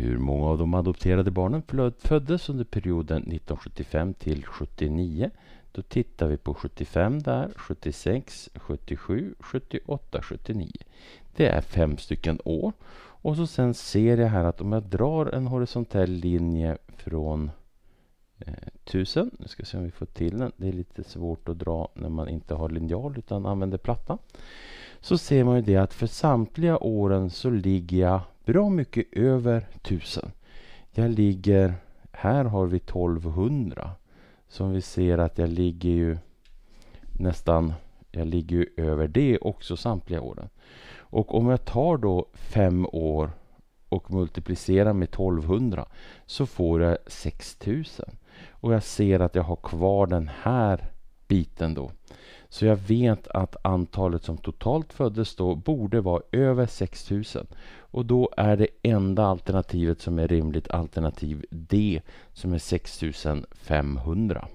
Hur många av de adopterade barnen föddes under perioden 1975 till 79? Då tittar vi på 75 där, 76, 77, 78, 79. Det är fem stycken år. Och så sen ser jag här att om jag drar en horisontell linje från 1000, eh, nu ska vi se om vi får till den. Det är lite svårt att dra när man inte har linjal utan använder platta. Så ser man ju det att för samtliga åren så ligger jag bra mycket över 1000. Jag ligger, här har vi 1200. Som vi ser att jag ligger ju nästan, jag ligger ju över det också samtliga åren. Och om jag tar då fem år och multiplicerar med 1200 så får jag 6000. Och jag ser att jag har kvar den här biten då så jag vet att antalet som totalt föddes då borde vara över 6000. Och då är det enda alternativet som är rimligt alternativ D som är 6500.